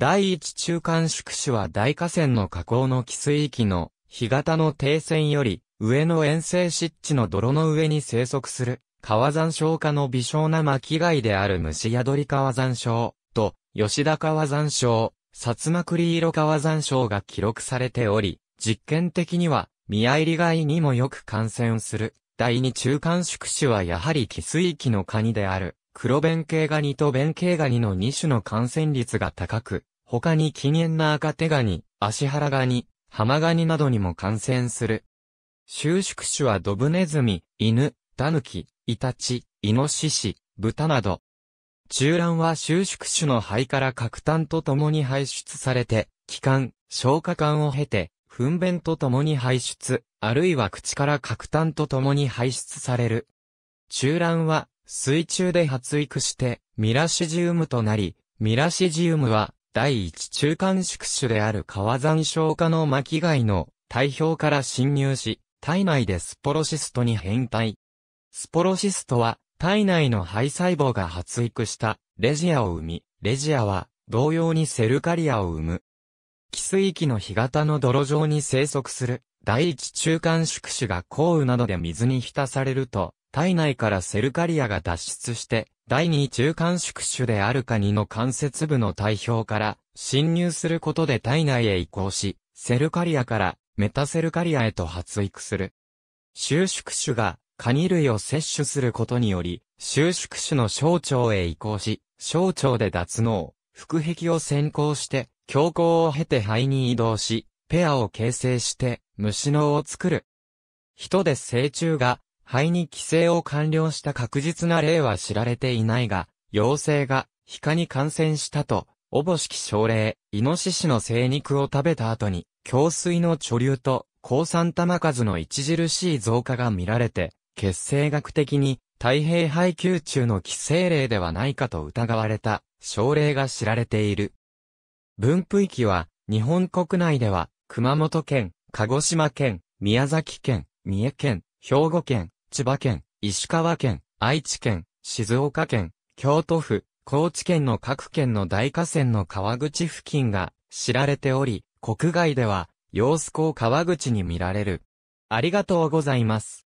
第一中間宿主は大河川の河口の汽水域の、干潟の底線より、上の遠征湿地の泥の上に生息する、川山椒科の微小な巻貝である虫宿り川山椒と、吉田川山椒、薩摩栗色川山椒が記録されており、実験的には、宮入貝にもよく感染する。第二中間宿主はやはり寄水域のカニである、黒弁慶ガニと弁慶ガニの2種の感染率が高く、他に禁煙な赤手ガニ、足原ガニ、浜ガニなどにも感染する。収縮種はドブネズミ、犬、タヌキ、イタチ、イノシシ、豚など。中卵は収縮種の肺から核炭と共に排出されて、気管、消化管を経て、糞便と共に排出、あるいは口から核炭と共に排出される。中卵は水中で発育して、ミラシジウムとなり、ミラシジウムは第一中間宿主である川山消化の巻貝の体表から侵入し、体内でスポロシストに変態。スポロシストは、体内の肺細胞が発育したレジアを生み、レジアは同様にセルカリアを生む。寄水域の干潟の泥状に生息する第一中間宿主が降雨などで水に浸されると、体内からセルカリアが脱出して、第二中間宿主であるカニの関節部の体表から侵入することで体内へ移行し、セルカリアからメタセルカリアへと発育する。収縮種がカニ類を摂取することにより、収縮種の小腸へ移行し、小腸で脱脳、腹壁を先行して、強行を経て肺に移動し、ペアを形成して、虫脳を作る。人で成虫が肺に寄生を完了した確実な例は知られていないが、陽性が、皮下に感染したと、おぼしき症例、イノシシの生肉を食べた後に、胸水の貯留と、抗酸玉数の著しい増加が見られて、血清学的に、太平配給中の寄生例ではないかと疑われた、症例が知られている。分布域は、日本国内では、熊本県、鹿児島県、宮崎県、三重県、兵庫県、千葉県、石川県、愛知県、静岡県、京都府、高知県の各県の大河川の川口付近が知られており、国外では、揚子港川口に見られる。ありがとうございます。